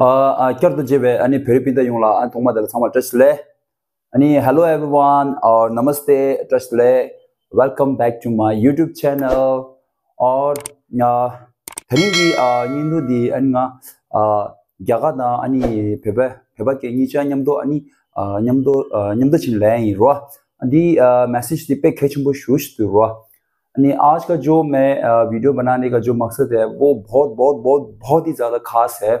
아아 겨드 제베 아니 베리핀다 용라 안 동마들 상마 트슬레 아니 헬로 에브리원 어 나마스테 트슬레 웰컴 백투 마이 유튜브 채널 어 타니기 아 닌두디 안가 아 야가나 아니 베베 베바케 니차 냠도 아니 아 냠도 냠도 친래 이로아 디 메시지 디페 캐치보 슈슈 투로아 아니 아즈가 조메 비디오 바나네 가조 막사드 에보 보트 보트 보트 보트 히 카스 해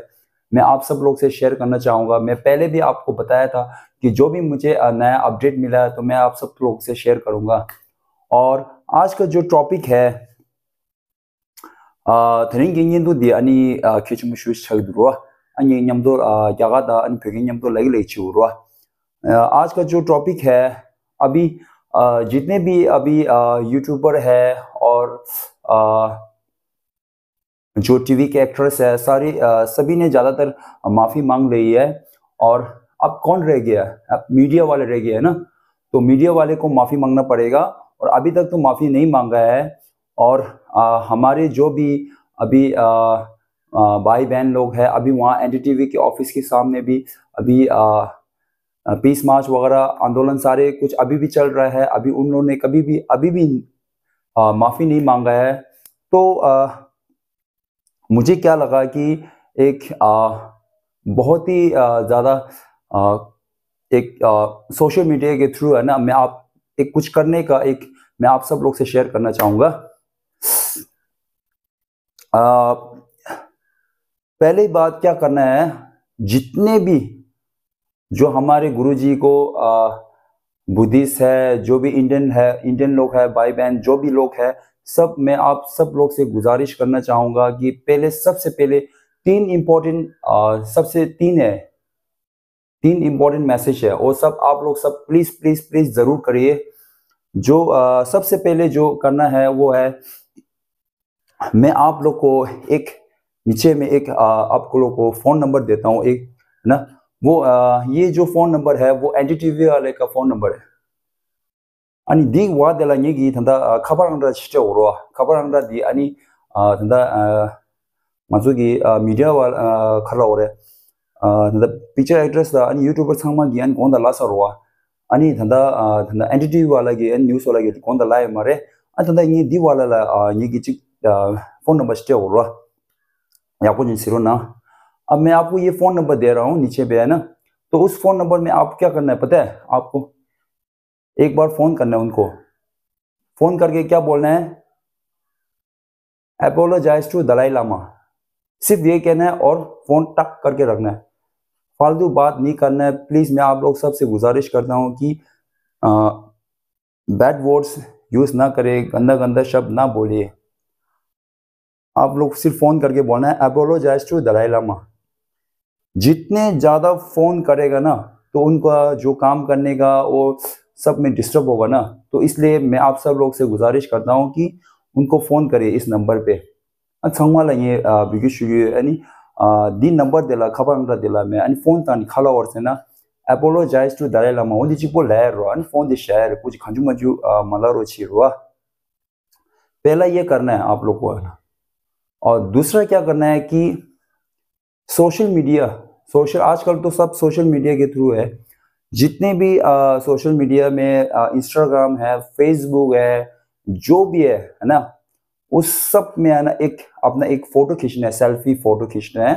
मैं आप सब लोग से शेयर करना चाहूँगा मैं पहले भी आपको बताया था कि जो भी मुझे नया अपडेट मिला है तो मैं आप सब लोग से शेयर करूँगा और आज का जो टॉपिक है आज का जो टॉपिक है अभी जितने भी अभी यूट्यूबर है और जो टीवी के एक्ट्रेस है सारी सभी ने ज़्यादातर माफ़ी मांग ली है और अब कौन रह गया अब मीडिया वाले रह गए हैं ना तो मीडिया वाले को माफ़ी मांगना पड़ेगा और अभी तक तो माफ़ी नहीं मांगा है और आ, हमारे जो भी अभी आ, आ, भाई बहन लोग हैं अभी वहाँ एन के ऑफिस के सामने भी अभी आ, पीस मार्च वगैरह आंदोलन सारे कुछ अभी भी चल रहा है अभी उन लोगों ने कभी भी अभी भी माफ़ी नहीं मांगा है तो आ, मुझे क्या लगा कि एक आ, बहुत ही ज़्यादा एक सोशल मीडिया के थ्रू है ना मैं आप एक कुछ करने का एक मैं आप सब लोग से शेयर करना चाहूँगा पहले बात क्या करना है जितने भी जो हमारे गुरुजी को बुद्धिस्ट है जो भी इंडियन है इंडियन लोग है भाई बहन जो भी लोग है सब मैं आप सब लोग से गुजारिश करना चाहूंगा कि पहले सबसे पहले तीन इम्पोर्टेंट सबसे तीन है तीन इम्पोर्टेंट मैसेज है और सब आप लोग सब प्लीज़ प्लीज़ प्लीज़ ज़रूर करिए जो आ, सबसे पहले जो करना है वो है मैं आप लोग को एक नीचे में एक आ, आप लोग को फ़ोन नंबर देता हूँ एक ना वो आ, ये जो फ़ोन नंबर है वो एन वाले का फ़ोन नंबर है 아니 디 와델라 니기 탄다 카바랑라 시체 오로 카바랑라 디 아니 아 탄다 마주기 미디어 와 카라 오레 아 탄다 피처 액트레스 다 아니 유튜버 상마 기안 고온다 라서로 아니 탄다 탄다 엔티티 와라 기 뉴스 와라 기 고온다 마레 아 탄다 니 디와라라 니기 치 넘버 시체 오로 야코진 시로나 아메 아포 이 넘버 데라우 니체 베나 तो उस फोन नंबर में आप क्या करना है पता है आपको एक बार फोन करना है उनको फोन करके क्या बोलना है अपोलोजाइज टू दलाई लामा सिर्फ ये कहना है और फोन टक करके रखना है फालतू बात नहीं करना है प्लीज मैं आप लोग सबसे गुजारिश करता हूँ कि बैड वर्ड्स यूज ना करें गंदा गंदा शब्द ना बोलिए आप लोग सिर्फ फोन करके बोलना है अपोलोजाइज टू दलाई लामा जितने ज़्यादा फोन करेगा ना तो उनका जो काम करने का और सब में डिस्टर्ब होगा ना तो इसलिए मैं आप सब लोग से गुजारिश करता हूँ कि उनको फ़ोन करें इस नंबर पे संगवाला ये बिगे शुगु यानी दिन नंबर दिला खबर अंगला दिला मैं यानी फ़ोन तानी खाला और से ना apologize to Dalai Lama on the chipo रो and फोन the शहर कुछ खंजू मंजू मजू मलारो छिरुआ पहला ये करना है आप लोग को है ना और दूसरा क्या करना है कि सोशल मीडिया सोशल आजकल तो सब सोशल मीडिया के थ्रू है जितने भी आ, सोशल मीडिया में इंस्टाग्राम है फेसबुक है जो भी है है ना उस सब में है ना एक अपना एक फोटो खींचना है सेल्फी फोटो खींचना है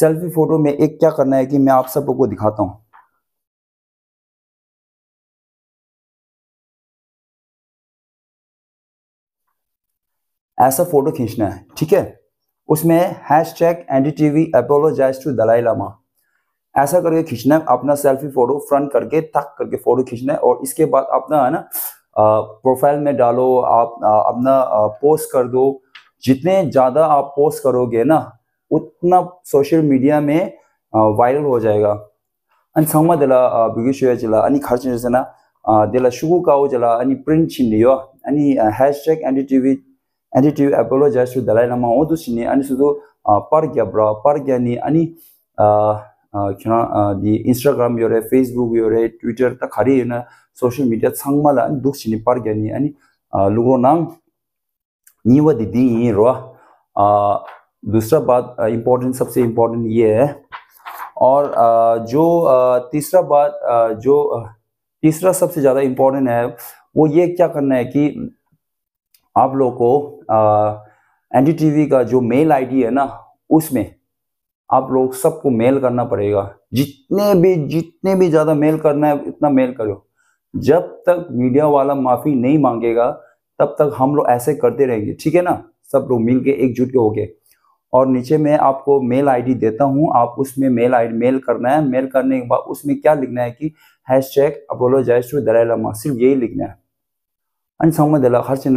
सेल्फी फोटो में एक क्या करना है कि मैं आप सबको दिखाता हूं ऐसा फोटो खींचना है ठीक है उसमें hashtag ND TV apologise to Dalai Lama ऐसा करके खींचना है अपना सेल्फी फोटो फ्रंट करके तक करके फोटो खींचना है और इसके बाद अपना है ना प्रोफाइल में डालो आप अपना पोस्ट कर दो जितने ज़्यादा आप पोस्ट करोगे ना उतना सोशल मीडिया में वायरल हो जाएगा अनि देला सँगमा भिगिसोया चला अनि खर्च खर्चिजना देला सुगु काउ चला अनि प्रिन्ट छिन्डियो अनि hashtag NDTV NDTV apologise to Dalai Lama ओदु छिन्ने अनि सुधु पर ग्या ब्र पर ग्या नि अनि kina di instagram yore facebook yore twitter ta khari na social media changma la duk chini par gya ni ani lugo nang niwa di di ro दूसरा बात इम्पोर्टेंट सबसे इम्पोर्टेंट ये है और जो तीसरा बात जो तीसरा सबसे ज़्यादा इम्पोर्टेंट है वो ये क्या करना है कि आप लोग को एन डी टी वी का जो मेल आईडी है ना उसमें आप लोग सबको मेल करना पड़ेगा जितने भी जितने भी ज़्यादा मेल करना है इतना मेल करो जब तक मीडिया वाला माफ़ी नहीं मांगेगा तब तक हम लोग ऐसे करते रहेंगे ठीक है ना सब लोग मिल के एकजुट के हो गए और नीचे मैं आपको मेल आईडी देता हूँ आप उसमें मेल आईडी मेल करना है मेल करने के बाद उसमें क्या लिखना है कि hashtag apologise Dalai Lama सिर्फ यही लिखना है अन्य अनि सँगै त्यसलाई खर्चिन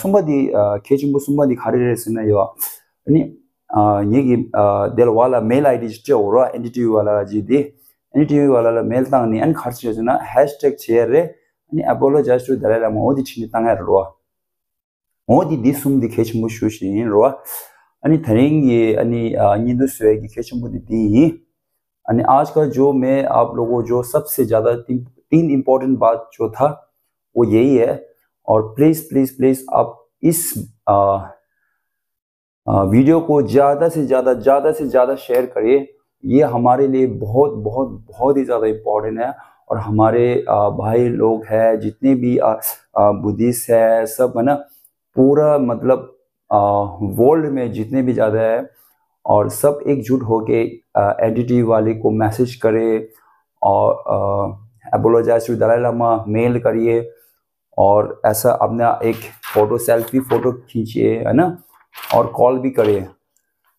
सुम्बदी खेचिम्बु सुम्बदी खारिरहेको छैन यो अनि nyi ki del wala mail id che ora entity wala ji di entity wala la mail tang ni an kharch che na hashtag share re ani apollo just to dalai la mo di chini tang ar ro mo di disum di khech mu shu shi ni ro ani thareng ye ani ni du swe gi khech mu di di important please please please video को ज़्यादा से ज़्यादा ज़्यादा से ज़्यादा share करिए ये हमारे लिए बहुत बहुत बहुत ही ज़्यादा इम्पोर्टेंट है और हमारे भाई लोग हैं जितने भी बुद्धिस्ट है सब है ना पूरा मतलब वर्ल्ड में जितने भी ज़्यादा है और सब एकजुट होके एडिटी वाले को मैसेज करें और apologise to Dalai Lama mail करिए और ऐसा अपना एक फ़ोटो सेल्फी फ़ोटो खींचिए है ना और कॉल भी करे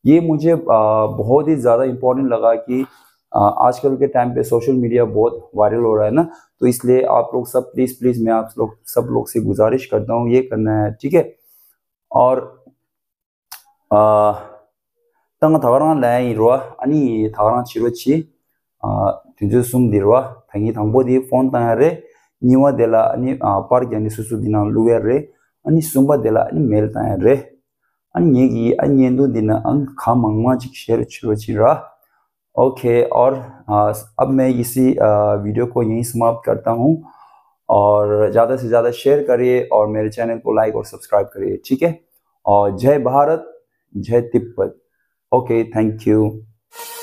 ये मुझे बहुत ही ज़्यादा इम्पोर्टेंट लगा कि आजकल के टाइम पे सोशल मीडिया बहुत वायरल हो रहा है ना तो इसलिए आप लोग सब प्लीज़ प्लीज़ मैं आप लोग सब लोग से गुजारिश करता हूँ ये करना है ठीक है और तंग थगरा लाए रुआ अनि थगरा छिरोची तुझे सुम दे रुआ थी थंगबो दी फोन तंगा रे निवा देला अनी पार्क जाने सुसु दिना रे अनी सुम्बा देला अनी मेल तंगा रे अन्य अन्य दिन yendu din an kha mangma chik okay और अब मैं इसी वीडियो को यहीं समाप्त करता हूँ और ज़्यादा से ज़्यादा शेयर करिए और मेरे चैनल को लाइक और सब्सक्राइब करिए ठीक है और जय भारत जय तिब्बत ओके थैंक यू